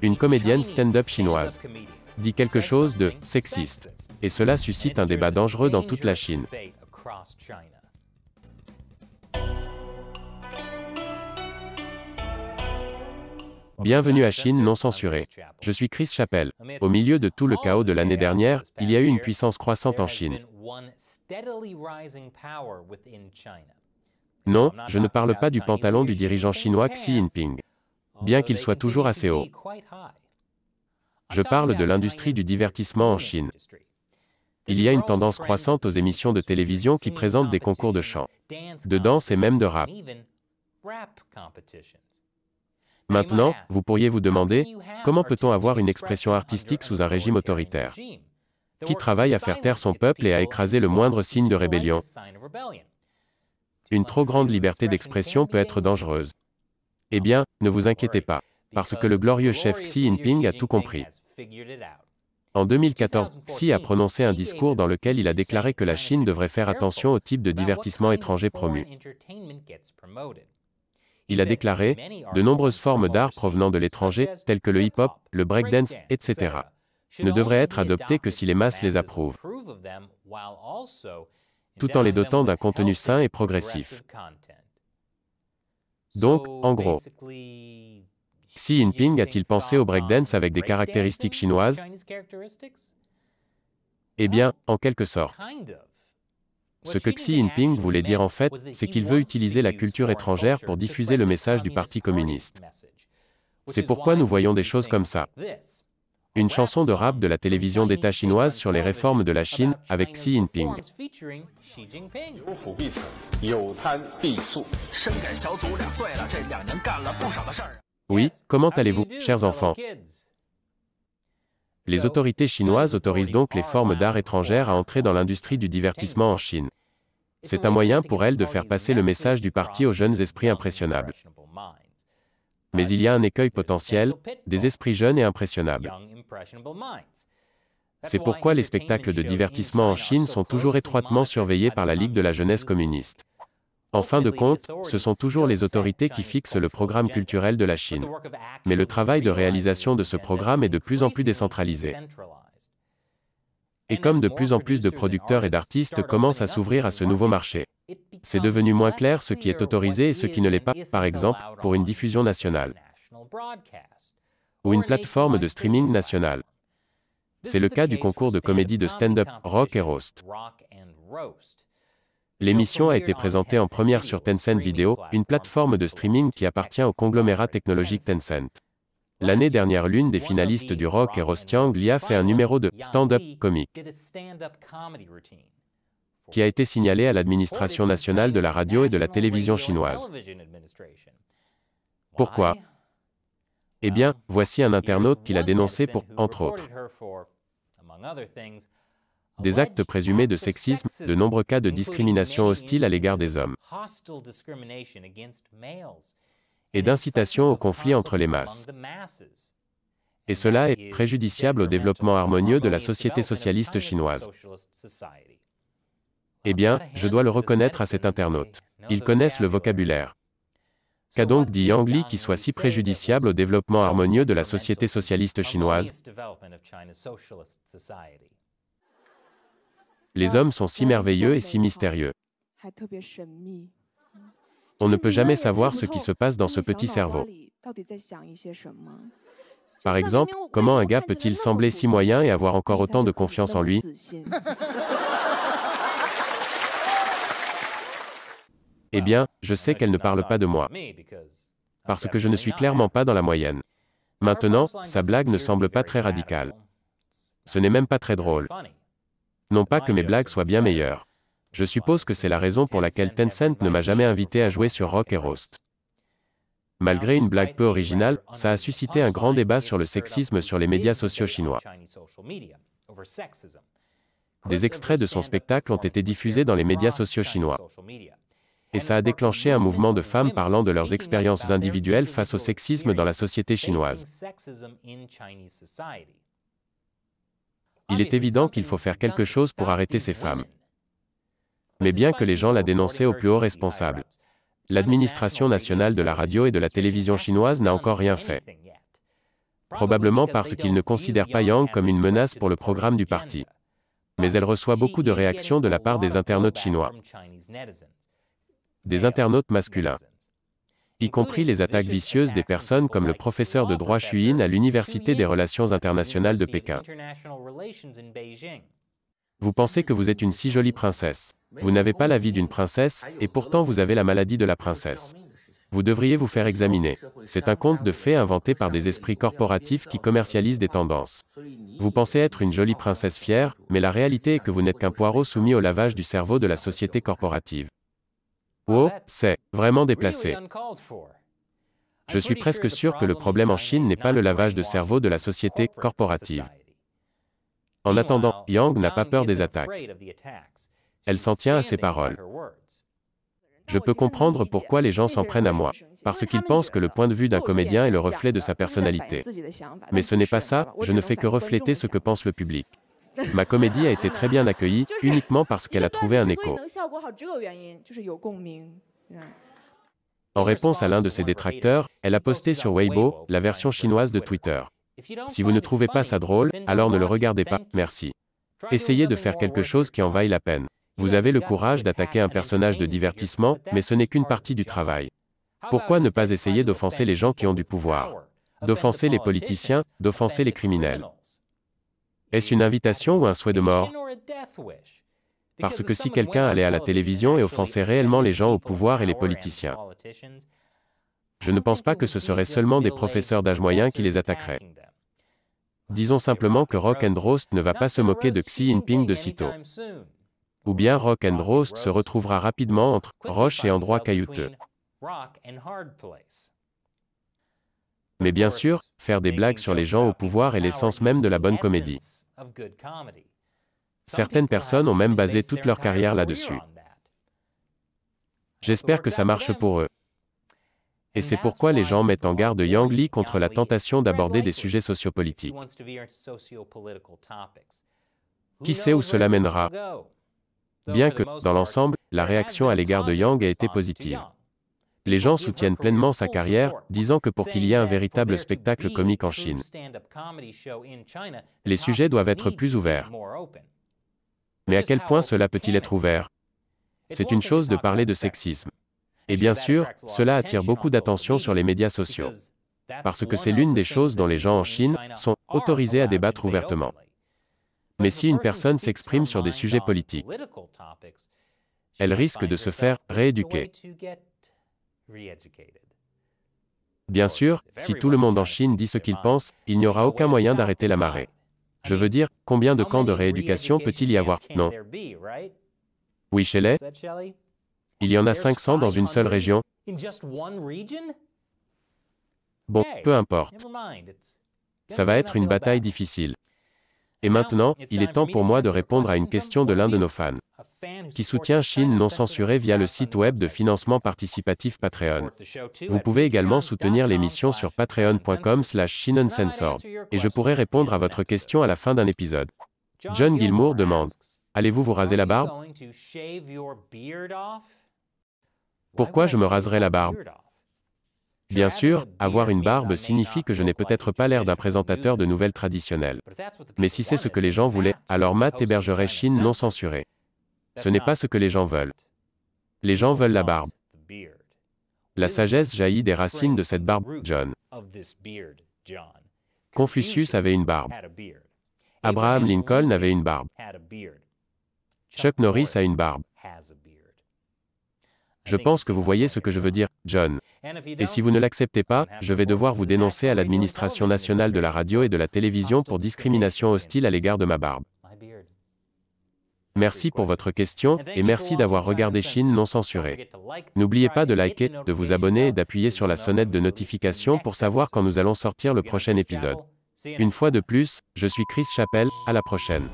Une comédienne stand-up chinoise dit quelque chose de sexiste, et cela suscite un débat dangereux dans toute la Chine. Bienvenue à Chine non censurée. Je suis Chris Chappelle. Au milieu de tout le chaos de l'année dernière, il y a eu une puissance croissante en Chine. Non, je ne parle pas du pantalon du dirigeant chinois Xi Jinping bien qu'il soit toujours assez haut. Je parle de l'industrie du divertissement en Chine. Il y a une tendance croissante aux émissions de télévision qui présentent des concours de chant, de danse et même de rap. Maintenant, vous pourriez vous demander, comment peut-on avoir une expression artistique sous un régime autoritaire qui travaille à faire taire son peuple et à écraser le moindre signe de rébellion Une trop grande liberté d'expression peut être dangereuse. Eh bien, ne vous inquiétez pas, parce que le glorieux chef Xi Jinping a tout compris. En 2014, Xi a prononcé un discours dans lequel il a déclaré que la Chine devrait faire attention au type de divertissement étranger promu. Il a déclaré, de nombreuses formes d'art provenant de l'étranger, telles que le hip-hop, le breakdance, etc., ne devraient être adoptées que si les masses les approuvent, tout en les dotant d'un contenu sain et progressif. Donc, en gros, Xi Jinping a-t-il pensé au breakdance avec des caractéristiques chinoises Eh bien, en quelque sorte. Ce que Xi Jinping voulait dire en fait, c'est qu'il veut utiliser la culture étrangère pour diffuser le message du Parti communiste. C'est pourquoi nous voyons des choses comme ça une chanson de rap de la télévision d'État chinoise sur les réformes de la Chine avec Xi Jinping. Oui, comment allez-vous, chers enfants Les autorités chinoises autorisent donc les formes d'art étrangères à entrer dans l'industrie du divertissement en Chine. C'est un moyen pour elles de faire passer le message du parti aux jeunes esprits impressionnables. Mais il y a un écueil potentiel, des esprits jeunes et impressionnables. C'est pourquoi les spectacles de divertissement en Chine sont toujours étroitement surveillés par la Ligue de la jeunesse communiste. En fin de compte, ce sont toujours les autorités qui fixent le programme culturel de la Chine. Mais le travail de réalisation de ce programme est de plus en plus décentralisé. Et comme de plus en plus de producteurs et d'artistes commencent à s'ouvrir à ce nouveau marché, c'est devenu moins clair ce qui est autorisé et ce qui ne l'est pas, par exemple, pour une diffusion nationale ou une plateforme de streaming nationale. C'est le cas du concours de comédie de stand-up Rock et Roast. L'émission a été présentée en première sur Tencent Video, une plateforme de streaming qui appartient au conglomérat technologique Tencent. L'année dernière, l'une des finalistes du Rock et Roast Yang a fait un numéro de stand-up comique qui a été signalé à l'administration nationale de la radio et de la télévision chinoise. Pourquoi Eh bien, voici un internaute qui l'a dénoncé pour, entre autres, des actes présumés de sexisme, de nombreux cas de discrimination hostile à l'égard des hommes et d'incitation au conflit entre les masses. Et cela est préjudiciable au développement harmonieux de la société socialiste chinoise. Eh bien, je dois le reconnaître à cet internaute. Ils connaissent le vocabulaire. Qu'a donc dit Yang Li qui soit si préjudiciable au développement harmonieux de la société socialiste chinoise Les hommes sont si merveilleux et si mystérieux. On ne peut jamais savoir ce qui se passe dans ce petit cerveau. Par exemple, comment un gars peut-il sembler si moyen et avoir encore autant de confiance en lui Eh bien, je sais qu'elle ne parle pas de moi. Parce que je ne suis clairement pas dans la moyenne. Maintenant, sa blague ne semble pas très radicale. Ce n'est même pas très drôle. Non pas que mes blagues soient bien meilleures. Je suppose que c'est la raison pour laquelle Tencent ne m'a jamais invité à jouer sur Rock et Roast. Malgré une blague peu originale, ça a suscité un grand débat sur le sexisme sur les médias sociaux chinois. Des extraits de son spectacle ont été diffusés dans les médias sociaux chinois et ça a déclenché un mouvement de femmes parlant de leurs expériences individuelles face au sexisme dans la société chinoise. Il est évident qu'il faut faire quelque chose pour arrêter ces femmes. Mais bien que les gens la dénonçaient aux plus hauts responsables, l'administration nationale de la radio et de la télévision chinoise n'a encore rien fait. Probablement parce qu'ils ne considèrent pas Yang comme une menace pour le programme du parti. Mais elle reçoit beaucoup de réactions de la part des internautes chinois des internautes masculins. Y compris les attaques vicieuses des personnes comme le professeur de droit Yin à l'Université des Relations internationales de Pékin. Vous pensez que vous êtes une si jolie princesse. Vous n'avez pas la vie d'une princesse, et pourtant vous avez la maladie de la princesse. Vous devriez vous faire examiner. C'est un conte de fées inventé par des esprits corporatifs qui commercialisent des tendances. Vous pensez être une jolie princesse fière, mais la réalité est que vous n'êtes qu'un poireau soumis au lavage du cerveau de la société corporative. Wow, oh, c'est vraiment déplacé. Je suis presque sûr que le problème en Chine n'est pas le lavage de cerveau de la société corporative. En attendant, Yang n'a pas peur des attaques. Elle s'en tient à ses paroles. Je peux comprendre pourquoi les gens s'en prennent à moi, parce qu'ils pensent que le point de vue d'un comédien est le reflet de sa personnalité. Mais ce n'est pas ça, je ne fais que refléter ce que pense le public. Ma comédie a été très bien accueillie uniquement parce qu'elle a trouvé un écho. En réponse à l'un de ses détracteurs, elle a posté sur Weibo la version chinoise de Twitter. Si vous ne trouvez pas ça drôle, alors ne le regardez pas, merci. Essayez de faire quelque chose qui en vaille la peine. Vous avez le courage d'attaquer un personnage de divertissement, mais ce n'est qu'une partie du travail. Pourquoi ne pas essayer d'offenser les gens qui ont du pouvoir D'offenser les politiciens, d'offenser les criminels est-ce une invitation ou un souhait de mort Parce que si quelqu'un allait à la télévision et offensait réellement les gens au pouvoir et les politiciens, je ne pense pas que ce serait seulement des professeurs d'âge moyen qui les attaqueraient. Disons simplement que Rock and Roast ne va pas se moquer de Xi Jinping de sitôt. Ou bien Rock and Roast se retrouvera rapidement entre roche et endroit caillouteux. Mais bien sûr, faire des blagues sur les gens au pouvoir est l'essence même de la bonne comédie. Certaines personnes ont même basé toute leur carrière là-dessus. J'espère que ça marche pour eux. Et c'est pourquoi les gens mettent en garde Yang Li contre la tentation d'aborder des sujets sociopolitiques. Qui sait où cela mènera Bien que, dans l'ensemble, la réaction à l'égard de Yang a été positive. Les gens soutiennent pleinement sa carrière, disant que pour qu'il y ait un véritable spectacle comique en Chine, les sujets doivent être plus ouverts. Mais à quel point cela peut-il être ouvert C'est une chose de parler de sexisme. Et bien sûr, cela attire beaucoup d'attention sur les médias sociaux. Parce que c'est l'une des choses dont les gens en Chine sont autorisés à débattre ouvertement. Mais si une personne s'exprime sur des sujets politiques, elle risque de se faire rééduquer. Bien sûr, si tout le monde en Chine dit ce qu'il pense, il n'y aura aucun moyen d'arrêter la marée. Je veux dire, combien de camps de rééducation peut-il y avoir Non. Oui, Shelley Il y en a 500 dans une seule région Bon, peu importe. Ça va être une bataille difficile. Et maintenant, il est temps pour moi de répondre à une question de l'un de nos fans qui soutient Chine non censurée via le site web de financement participatif Patreon. Vous pouvez également soutenir l'émission sur patreon.com/slash et je pourrai répondre à votre question à la fin d'un épisode. John Gilmour demande Allez-vous vous raser la barbe Pourquoi je me raserai la barbe Bien sûr, avoir une barbe signifie que je n'ai peut-être pas l'air d'un présentateur de nouvelles traditionnelles. Mais si c'est ce que les gens voulaient, alors Matt hébergerait Chine non censurée. Ce n'est pas ce que les gens veulent. Les gens veulent la barbe. La sagesse jaillit des racines de cette barbe, John. Confucius avait une barbe. Abraham Lincoln avait une barbe. Chuck Norris a une barbe. Je pense que vous voyez ce que je veux dire, John. Et si vous ne l'acceptez pas, je vais devoir vous dénoncer à l'administration nationale de la radio et de la télévision pour discrimination hostile à l'égard de ma barbe. Merci pour votre question et merci d'avoir regardé Chine non censurée. N'oubliez pas de liker, de vous abonner et d'appuyer sur la sonnette de notification pour savoir quand nous allons sortir le prochain épisode. Une fois de plus, je suis Chris Chappelle, à la prochaine.